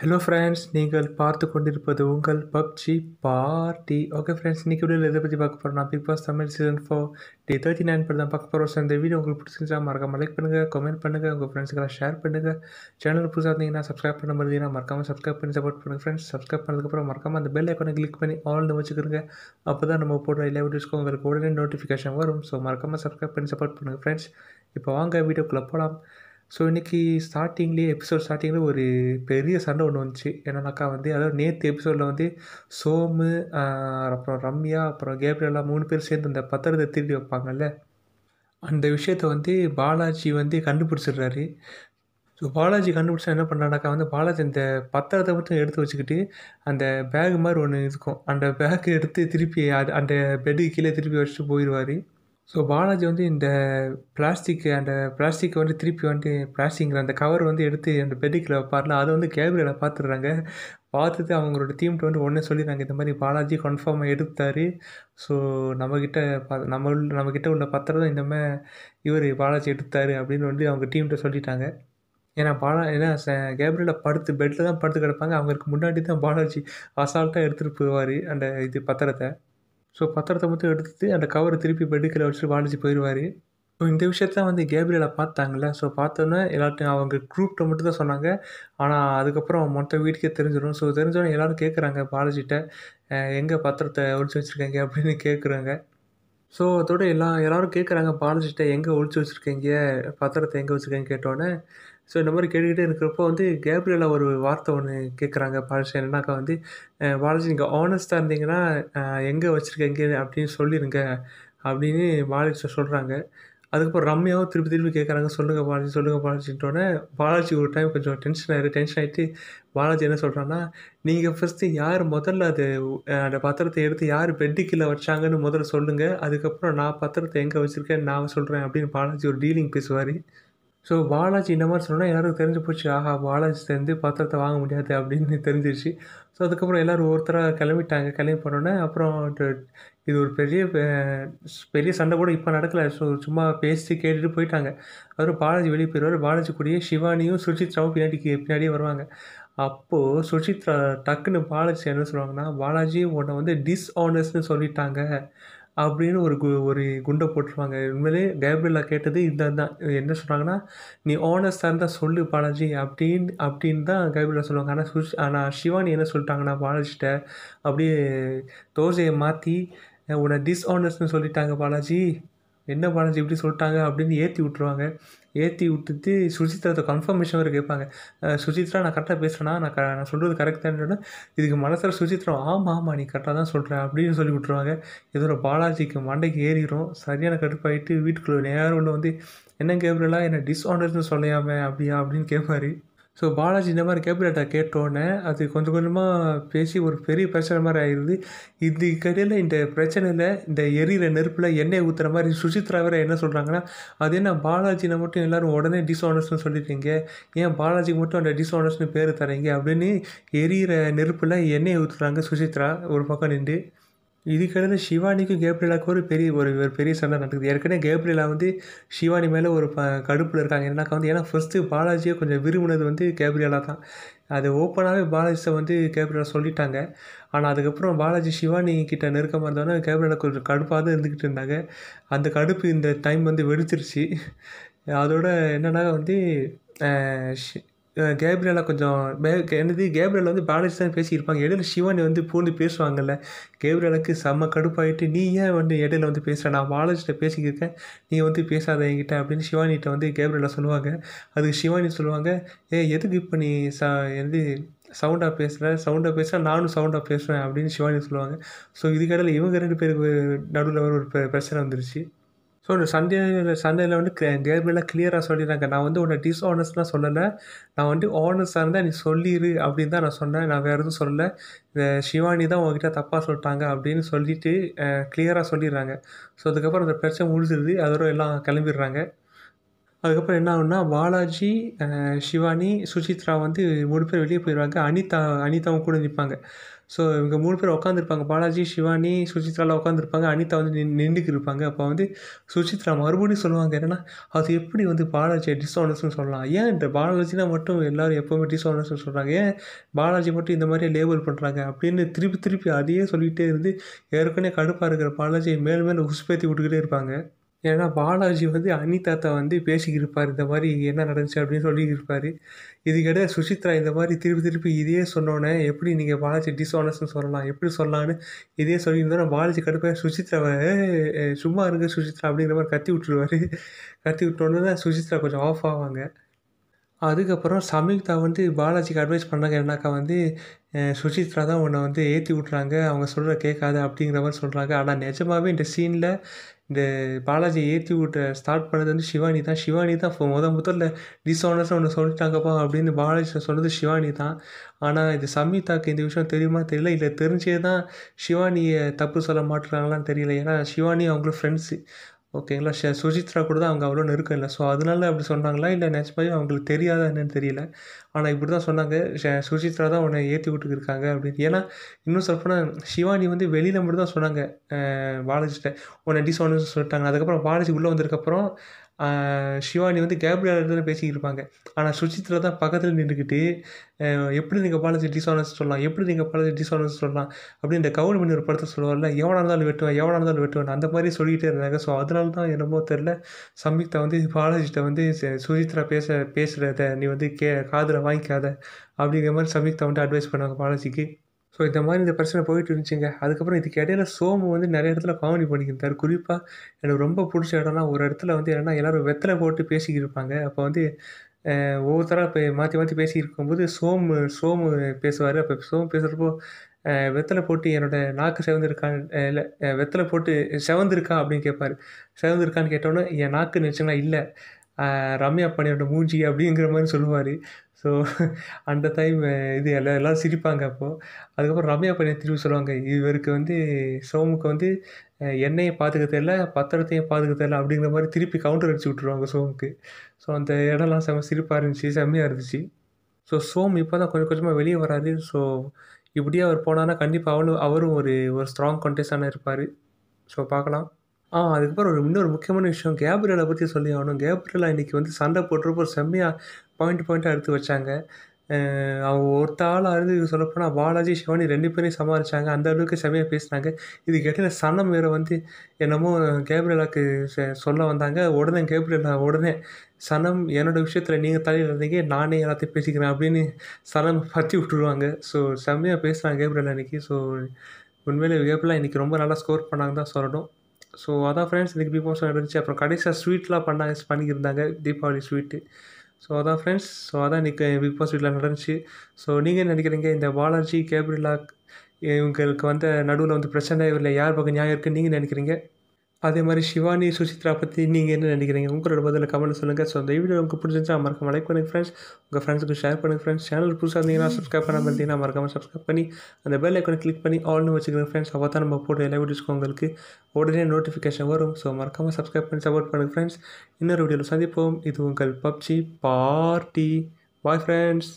hello friends நீங்கள் பார்த்து கொண்டிருப்பது உங்கள் பப்ஜி பார்ட்டி ஓகே ஃப்ரெண்ட்ஸ் இன்றைக்கி வீடியோவில் எதை பற்றி பார்க்க போகிறோம் நான் Bigg Boss Tamil season four day thirty nine படி தான் பார்க்க போகிறோம் ஸோ இந்த வீடியோ உங்களுக்கு பிடிச்சிருந்தா மறக்காமல் லைக் பண்ணுங்கள் கமெண்ட் பண்ணுங்கள் உங்கள் ஃப்ரெண்ட்ஸுக்கெல்லாம் ஷேர் பண்ணுங்கள் சேனல் புதுசாக இருந்தீங்கன்னா சப்ஸ்கிரைப் பண்ண முடியுதுன்னா மறக்காமல் சப்ஸ்கிரைப் பண்ணி சப்போர்ட் பண்ணுங்கள் ஃப்ரெண்ட்ஸ் சப்ஸ்கிரைப் பண்ணதுக்கப்புறம் மறக்காமல் அந்த பெல் ஐக்கனை கிளிக் பண்ணி நம்ம வச்சுக்கிறேங்க அப்போ தான் நம்ம போடுற எல்லா வீடியோஸ்க்கும் உங்களுக்கு உடனே நோட்டிஃபிகேஷன் வரும் ஸோ மறக்காமல் சப்ஸ்கிரைப் பண்ணி சப்போர்ட் பண்ணுங்கள் ஃப்ரெண்ட்ஸ் இப்போ வாங்க வீடியோக்குள்ளே போகலாம் ஸோ இன்றைக்கி ஸ்டார்டிங்லேயே எபிசோட் ஸ்டார்டிங்கில் ஒரு பெரிய சண்டை ஒன்று வந்துச்சு என்னன்னாக்கா வந்து அதாவது நேற்று எபிசோடில் வந்து சோமு அப்புறம் ரம்யா அப்புறம் கேப்ரியெல்லாம் மூணு பேர் சேர்ந்து அந்த பத்திரத்தை திருடி வைப்பாங்கல்ல அந்த விஷயத்தை வந்து பாலாஜி வந்து கண்டுபிடிச்சிடுறாரு ஸோ பாலாஜி கண்டுபிடிச்சா என்ன பண்ணுறானாக்கா வந்து பாலாஜி அந்த பத்திரத்தை மட்டும் எடுத்து வச்சுக்கிட்டு அந்த பேக் மாதிரி ஒன்று இருக்கும் அந்த பேக்கு எடுத்து திருப்பி அது அந்த பெட்டுக்கு கீழே திருப்பி வச்சுட்டு போயிடுவார் ஸோ பாலாஜி வந்து இந்த பிளாஸ்டிக் அந்த பிளாஸ்டிக்கை வந்து திருப்பி வந்து பிளாஸ்டிக்கில் அந்த கவர் வந்து எடுத்து அந்த பெட்டிக்கில் வைப்பார்ல அதை வந்து கேபிரியில் பார்த்துடுறாங்க பார்த்துட்டு அவங்களோட டீம்கிட்ட வந்து ஒன்றே சொல்லிடுறாங்க இந்த மாதிரி பாலாஜி கன்ஃபார்மாக எடுத்தார் ஸோ நம்மக்கிட்ட ப நம்ம நம்மக்கிட்ட உள்ள பத்திரம் இந்த மாதிரி இவர் பாலாஜி எடுத்தார் அப்படின்னு வந்து அவங்க டீம்கிட்ட சொல்லிட்டாங்க ஏன்னா பாலா ஏன்னா கேப்ரியல படுத்து பெட்டில் தான் படுத்து கிடப்பாங்க அவங்களுக்கு முன்னாடி தான் பாலாஜி அசால்ட்டாக எடுத்துகிட்டு போவார் அந்த இது பத்திரத்தை ஸோ பத்திரத்தை மட்டும் எடுத்துட்டு அந்த கவரை திருப்பி பெட்டுக்கில் வச்சுட்டு வாழிச்சு போயிடுவார் ஸோ இந்த விஷயத்தான் வந்து கேப்ரியலை பார்த்தாங்கல்ல ஸோ பார்த்தோன்னே எல்லாத்தையும் அவங்க குரூப்கிட்ட மட்டும் தான் சொன்னாங்க ஆனால் அதுக்கப்புறம் மொத்த வீட்டுக்கே தெரிஞ்சிடும் ஸோ தெரிஞ்சோடனே எல்லோரும் கேட்குறாங்க பாலாஜிட்ட எங்கே பத்திரத்தை ஒழிச்சு வச்சுருக்கீங்க அப்படின்னு கேட்குறாங்க ஸோ அதோட எல்லா எல்லோரும் கேட்குறாங்க பாலஜிகிட்ட எங்கே ஒழிச்சு வச்சுருக்கீங்க பத்திரத்தை எங்கே வச்சுருக்கீங்க கேட்டோன்னே ஸோ இந்த மாதிரி கேட்டுக்கிட்டே இருக்கிறப்போ வந்து கேப்ரியலா ஒரு வார்த்தை ஒன்று கேட்குறாங்க பாலாஜி என்னன்னாக்கா வந்து பாலாஜி நீங்கள் ஆனஸ்ட்டாக இருந்தீங்கன்னா எங்கே வச்சுருக்கீங்க அப்படின்னு சொல்லிடுங்க அப்படின்னு பாலாஜி சொல்கிறாங்க அதுக்கப்புறம் ரம்யாவும் திருப்பி திருப்பி கேட்குறாங்க சொல்லுங்கள் பாலாஜி சொல்லுங்கள் பாலாஜின்ட்டோடனே பாலாஜி ஒரு டைம் கொஞ்சம் டென்ஷன் ஆயிடுது டென்ஷன் ஆகிட்டு பாலாஜி என்ன சொல்கிறான்னா நீங்கள் ஃபஸ்ட்டு யார் முதல்ல அது அந்த பத்திரத்தை எடுத்து யார் பெட்டு வச்சாங்கன்னு முதல்ல சொல்லுங்கள் அதுக்கப்புறம் நான் பத்திரத்தை எங்கே வச்சுருக்கேன்னு நான் சொல்கிறேன் அப்படின்னு பாலாஜி ஒரு டீலிங் பேசுவார் ஸோ பாலாஜி இந்த மாதிரி சொன்னால் எல்லாரும் தெரிஞ்சு போச்சு ஆஹா பாலாஜி சேர்ந்து பத்திரத்தை வாங்க முடியாது அப்படின்னு தெரிஞ்சிருச்சு ஸோ அதுக்கப்புறம் எல்லோரும் ஒருத்தராக கிளம்பிட்டாங்க கிளம்பி போனோன்னே அப்புறம் இது ஒரு பெரிய பெரிய சண்டை கூட இப்போ நடக்கலை ஸோ சும்மா பேசி கேட்டுட்டு போயிட்டாங்க அப்புறம் பாலாஜி வெளியே போயிடுவார் பாலாஜி கூடயே சிவானியும் சுஷித்ராவும் பின்னாடி பின்னாடியே வருவாங்க அப்போது சுஷித்ரா டக்குன்னு பாலாஜி என்ன சொல்லுவாங்கன்னா பாலாஜி உன்னை வந்து டிஸ்ஆனஸ்ட்னு சொல்லிட்டாங்க அப்படின்னு ஒரு கு ஒரு குண்டை போட்டுருவாங்க உண்மையிலே கேப்ரியலா கேட்டது இந்த தான் என்ன சொல்கிறாங்கன்னா நீ ஆனஸ்டாக இருந்தால் சொல்லு பாலாஜி அப்படின்னு அப்படின்னு தான் கேப்ரியலா சொல்லுவாங்க ஆனால் சுஷ் ஆனால் சிவானி என்ன சொல்லிட்டாங்கன்னா பாலாஜிட்ட அப்படியே தோசையை மாற்றி உன்னை டிஸ்ஆனஸ்ன்னு சொல்லிட்டாங்க பாலாஜி என்ன பாலாஜி இப்படி சொல்லிட்டாங்க அப்படின்னு ஏற்றி விட்ருவாங்க ஏற்றி விட்டுட்டு சுசித்ராட்ட கன்ஃபர்மேஷன் வரை கேட்பாங்க சுஜித்ரா நான் கரெக்டாக பேசுகிறேன்னா நான் க நான் சொல்கிறது கரெக்டான்னு இதுக்கு மனசில் சுஜித்ரா ஆமாம் ஆமாம் நீ கரெக்டாக தான் சொல்கிறேன் அப்படின்னு சொல்லி விட்ருவாங்க ஒரு பாலாஜிக்கு மண்டைக்கு ஏறிடும் சரியான கடுப்பாயிட்டு வீட்டுக்குள்ளே நேரம் உள்ள வந்து என்ன கேப்பிடலாம் என்னை டிஸ்ஆனர்னு சொல்லையாமே அப்படியா அப்படின்னு கேட்பாரு ஸோ பாலாஜி இந்த மாதிரி கேபிள் டேட்டா கேட்டோன்னே அது கொஞ்சம் கொஞ்சமாக பேசி ஒரு பெரிய பிரச்சனை மாதிரி ஆயிடுது இது கடையில் இந்த பிரச்சனையில் இந்த எரியிற நெருப்பில் எண்ணெய் ஊற்றுற மாதிரி சுசித்ரா என்ன சொல்கிறாங்கன்னா அது என்ன பாலாஜினை மட்டும் எல்லோரும் உடனே டிஸ்ஆனர்ஸ்னு சொல்லிட்டீங்க ஏன் பாலாஜிக்கு மட்டும் அந்த டிஸ்ஆனர்ஸ்னு பேர் தரீங்க அப்படின்னு எரியிற நெருப்பில் எண்ணெய் ஊற்றுறாங்க சுசித்ரா ஒரு பக்கம் நின்று இதுக்கிடையில் ஷிவானிக்கும் கேப்ரியலாவுக்கு ஒரு பெரிய ஒரு ஒரு பெரிய சண்டை நடக்குது ஏற்கனவே கேப்ரிலா வந்து ஷிவானி மேலே ஒரு ப கடுப்பில் இருக்காங்க என்னக்கா வந்து ஏன்னா ஃபஸ்ட்டு பாலாஜியை கொஞ்சம் விரும்பினது வந்து கேப்ரியலா தான் அது ஓப்பனாகவே பாலாஜியை வந்து கேப்ரியலா சொல்லிட்டாங்க ஆனால் அதுக்கப்புறம் பாலாஜி சிவானி கிட்ட நெருக்கமாக இருந்தோன்னா கேப்ரியலா கொஞ்சம் கடுப்பாக தான் இருந்துக்கிட்டு இருந்தாங்க அந்த கடுப்பு இந்த டைம் வந்து வெடிச்சிருச்சு அதோட என்னென்னா வந்து கேப்ரியலாக கொஞ்சம் என்னது கேப்ரியல் வந்து பேலன்ஸ் தான் பேசியிருப்பாங்க இடையில சிவன் வந்து பூந்து பேசுவாங்கல்ல கேப்ரியலுக்கு செம்ம கடுப்பாயிட்டு நீ ஏன் வந்து இடையில வந்து பேசுகிற நான் பாலாஜிட்ட பேசிக்கிருக்கேன் நீ வந்து பேசாத என்கிட்ட அப்படின்னு சிவானிகிட்ட வந்து கேப்ரியலா சொல்லுவாங்க அதுக்கு சிவானி சொல்லுவாங்க ஏ எதுக்கு இப்போ நீ ச என்னது சவுண்டாக பேசுகிறேன் சவுண்டாக பேசுகிறேன் நானும் சவுண்டாக பேசுகிறேன் அப்படின்னு சிவானி சொல்லுவாங்க ஸோ இதுக்கடையில் இவங்க ரெண்டு பேருக்கு நடுவில் ஒரு பிரச்சனை வந்துருச்சு ஸோ இந்த சண்டேல சண்டேல வந்து தேர்வுலாம் கிளியராக சொல்லிடுறாங்க நான் வந்து உன்னை டிஸ்ஆனஸ்ட்லாம் சொல்லலை நான் வந்து ஆனஸ்டாக இருந்தால் நீ சொல்லிடு அப்படின்னு தான் நான் சொன்னேன் நான் வேறு எதுவும் சொல்லலை இந்த சிவானி தான் உங்ககிட்ட தப்பாக சொல்லிட்டாங்க அப்படின்னு சொல்லிட்டு கிளியராக சொல்லிடுறாங்க ஸோ அதுக்கப்புறம் அந்த பிரச்சனை முடிஞ்சிருது அதோட எல்லாம் கிளம்பிடுறாங்க அதுக்கப்புறம் என்ன ஆகும்னா பாலாஜி சிவானி சுசித்ரா வந்து மூணு பேர் வெளியே போயிடுவாங்க அனிதா அனிதாவும் கூட நிற்பாங்க ஸோ இவங்க மூணு பேர் உட்காந்துருப்பாங்க பாலாஜி ஷிவானி சுசித்ராலாம் உட்காந்துருப்பாங்க அனிதா வந்து நின் நின்றுக்கு இருப்பாங்க அப்போ வந்து சுசித்ரா மறுபடியும் சொல்லுவாங்க என்னென்னா அது எப்படி வந்து பாலாஜியை டிஸ்ஆனர்ஸ்னு சொல்லலாம் ஏன் இந்த பாலாஜினா மட்டும் எல்லோரும் எப்போவுமே டிஸ்ஆனர்ஸ்னு சொல்கிறாங்க ஏன் பாலாஜி மட்டும் இந்த மாதிரி லேபிள் பண்ணுறாங்க அப்படின்னு திருப்பி திருப்பி அதையே சொல்லிகிட்டே இருந்து ஏற்கனவே கடுப்பாக இருக்கிற பாலாஜியை மேல் மேலே உசுப்பேற்றி விட்டுக்கிட்டே இருப்பாங்க ஏன்னா பாலாஜி வந்து அனி தாத்தா வந்து பேசிக்கிருப்பார் இந்த மாதிரி என்ன நடந்துச்சு அப்படின்னு சொல்லியிருப்பார் இதுக்கிடையே சுசித்ரா இந்த மாதிரி திருப்பி திருப்பி இதே சொன்னோன்னே எப்படி நீங்கள் பாலாஜி டிஸ்ஆனஸ்ட்னு சொல்லலாம் எப்படி சொல்லலான்னு இதே சொல்லியிருந்தோன்னா பாலாஜி கடுப்பாக சுசித்ரா சும்மா இருங்க சுசித்ரா அப்படிங்கிற மாதிரி கத்தி விட்டுருவார் கத்தி விட்டோன்னே சுசித்ரா கொஞ்சம் ஆஃப் ஆவாங்க அதுக்கப்புறம் சம்யுக்தா வந்து பாலாஜிக்கு அட்வைஸ் பண்ணாங்க என்னக்கா வந்து சுஜித்ரா தான் உன்னை வந்து ஏற்றி விட்றாங்க அவங்க சொல்கிற கேட்காத அப்படிங்கிற மாதிரி சொல்கிறாங்க ஆனால் நிஜமாகவே இந்த சீனில் இந்த பாலாஜி ஏற்றி விட்ட ஸ்டார்ட் பண்ணது வந்து சிவானி தான் சிவானி தான் முத முதல்ல டிஸ்ஆனர்ஸ் ஒன்று சொல்லிட்டாங்கப்பா அப்படின்னு பாலாஜி சொன்னது சிவானி தான் ஆனால் இது சம்யுக்தாக்கு இந்த விஷயம் தெரியுமா தெரியல இல்லை தெரிஞ்சே தான் சிவானியை தப்பு சொல்ல மாட்டுறாங்களான்னு தெரியல ஏன்னா சிவானி அவங்களும் ஃப்ரெண்ட்ஸு ஓகேங்களா ஷ சுஜித்ரா கூட தான் அவங்க அவ்வளோ நெருக்கம் இல்லை ஸோ அதனால அப்படி சொன்னாங்களா இல்லை நிஜமாவே அவங்களுக்கு தெரியாதா என்னன்னு தெரியல ஆனால் இப்படி தான் சொன்னாங்க சுஜித்ரா தான் உன்னை ஏற்றி இருக்காங்க அப்படின்னு ஏன்னா இன்னும் சொல்லப்போனால் சிவானி வந்து வெளியில் மட்டும் தான் சொன்னாங்க பாலாஜிட்ட உன்னை டிஸ் ஒன்று சொல்லிட்டாங்க அதுக்கப்புறம் பாலாஜி உள்ளே வந்ததுக்கப்புறம் சிவானி வந்து கேப்ரியாலத்தில் பேசிக்கிட்டு இருப்பாங்க ஆனால் சுசித்ரா தான் பக்கத்தில் நின்றுக்கிட்டு எப்படி நீங்கள் பாலாஜி டிஸ்ஆனஸ் சொல்லலாம் எப்படி நீங்கள் பாலாஜி டிஸ்ஆனஸ் சொல்லலாம் அப்படின்னு இந்த கவுன் பண்ணி ஒரு படத்தை சொல்லுவார்ல எவனாக இருந்தாலும் வெட்டுவேன் எவனாக இருந்தாலும் வெட்டுவேன் அந்த மாதிரி சொல்லிகிட்டே இருந்தாங்க ஸோ அதனால தான் என்னமோ தெரில சம்யுக்தா வந்து பாலாஜிட்ட வந்து சுசித்ரா பேச பேசுகிறத நீ வந்து கே காதில் வாங்கிக்காத அப்படிங்கிற மாதிரி சம்யுக்தா வந்து அட்வைஸ் பண்ணாங்க பாலாஜிக்கு ஸோ இந்த மாதிரி இந்த பிரச்சனை போயிட்டு இருந்துச்சுங்க அதுக்கப்புறம் இதுக்கு இடையில சோமு வந்து நிறைய இடத்துல காமெடி பண்ணிக்கிட்டார் குறிப்பாக எனக்கு ரொம்ப பிடிச்ச இடம்னா ஒரு இடத்துல வந்து என்னென்னா எல்லோரும் வெத்தலை போட்டு பேசிக்கிட்டு இருப்பாங்க அப்போ வந்து ஒவ்வொருத்தராக இப்போ மாற்றி மாற்றி பேசி சோமு சோமு பேசுவார் அப்போ சோமு பேசுகிறப்போ வெத்தலை போட்டு என்னோடய நாக்கு செவந்திருக்கான் இல்லை வெத்தலை போட்டு செவந்திருக்கா அப்படின்னு கேட்பார் செவந்திருக்கான்னு கேட்டோன்னே என் நாக்கு நினச்சிங்கன்னா இல்லை ரம்யா பண்ணியோட மூஞ்சி அப்படிங்கிற மாதிரி சொல்லுவார் ஸோ அந்த டைம் இது எல்லாம் எல்லோரும் சிரிப்பாங்க அப்போது அதுக்கப்புறம் ரம்யா பண்ணியை திரும்பி சொல்லுவாங்க இவருக்கு வந்து சோமுக்கு வந்து எண்ணெயை பார்த்துக்க தெரியல பத்திரத்தையும் பார்த்துக்க தெரியல அப்படிங்கிற மாதிரி திருப்பி கவுண்டர் அடிச்சு விட்ருவாங்க சோமுக்கு ஸோ அந்த இடம்லாம் செம்ம சிரிப்பாக இருந்துச்சு செம்மையாக இருந்துச்சு ஸோ சோம் இப்போ தான் கொஞ்சம் கொஞ்சமாக வெளியே வராது ஸோ இப்படியே அவர் போனான்னா கண்டிப்பாக அவனும் அவரும் ஒரு ஒரு ஸ்ட்ராங் கண்டெஸ்டான இருப்பார் ஸோ பார்க்கலாம் ஆ அதுக்கப்புறம் ஒரு இன்னொரு முக்கியமான விஷயம் கேப்ரியலை பற்றி சொல்லி ஆகணும் கேப்ரியலா இன்றைக்கி வந்து சண்டை போடுறப்போ செம்மையாக பாயிண்ட் பாயிண்ட்டாக எடுத்து வச்சாங்க அவங்க ஒருத்த ஆள் சொல்லப்போனால் பாலாஜி சிவானி ரெண்டு பேரையும் சமாளித்தாங்க அந்த அளவுக்கு செம்மையாக பேசினாங்க இது இடையில சனம் வேறு வந்து என்னமோ கேப்ரியலாக்கு சொல்ல வந்தாங்க உடனே கேப்ரியலா உடனே சனம் என்னோடய விஷயத்தில் நீங்கள் தலையில் இருந்தீங்க நானே எல்லாத்தையும் பேசிக்கிறேன் அப்படின்னு சனம் பற்றி விட்டுருவாங்க ஸோ செம்மையாக பேசுகிறாங்க கேப்ரியலா இன்றைக்கி ஸோ உண்மையிலே கேப்ரியலா இன்றைக்கி ரொம்ப நல்லா ஸ்கோர் பண்ணாங்க தான் சொல்லணும் ஸோ அதான் ஃப்ரெண்ட்ஸ் இதுக்கு பிக் பாஸ் நடந்துச்சு அப்புறம் கடைசியாக ஸ்வீட்லாம் பண்ணாங்க பண்ணியிருந்தாங்க தீபாவளி ஸ்வீட்டு ஸோ அதான் ஃப்ரெண்ட்ஸ் ஸோ அதான் இன்றைக்கி பிக் பாஸ் வீட்டில் நடந்துச்சு ஸோ நீங்கள் நினைக்கிறீங்க இந்த பாலாஜி கேப்ரிலா இவங்களுக்கு வந்து நடுவில் வந்து பிரச்சனை இல்லை யார் பக்கம் நியாயம் இருக்குன்னு நீங்கள் நினைக்கிறீங்க அதே மாதிரி சிவானி சுசித்ரா பற்றி நீங்கள் என்ன நினைக்கிறீங்க உங்களோட பதில் கமெண்ட் சொல்லுங்கள் ஸோ அந்த வீடியோ உங்களுக்கு பிடிச்சிருந்தா மறக்காம லைக் பண்ணுங்கள் ஃப்ரெண்ட்ஸ் உங்கள் ஃப்ரெண்ட்ஸுக்கு ஷேர் பண்ணுங்கள் ஃப்ரெண்ட்ஸ் சேனல் புதுசாக இருந்தீங்கன்னா சப்ஸ்கிரைப் பண்ணாமல் இருந்தீங்கன்னா மறக்காமல் சப்ஸ்கிரைப் பண்ணி அந்த பெல் ஐக்கனை கிளிக் பண்ணி ஆல்னு வச்சுக்கிறேன் ஃப்ரெண்ட்ஸ் அப்போ தான் நம்ம போட்டு எல்லா வீடியோஸ்க்கு உங்களுக்கு உடனே நோட்டிஃபிகேஷன் வரும் ஸோ மறக்காமல் சப்ஸ்கிரைப் பண்ணி சப்போர்ட் பண்ணுங்கள் ஃப்ரெண்ட்ஸ் இன்னொரு வீடியோவில் சந்திப்போம் இது உங்கள் பப்ஜி பார்ட்டி பாய் ஃப்ரெண்ட்ஸ்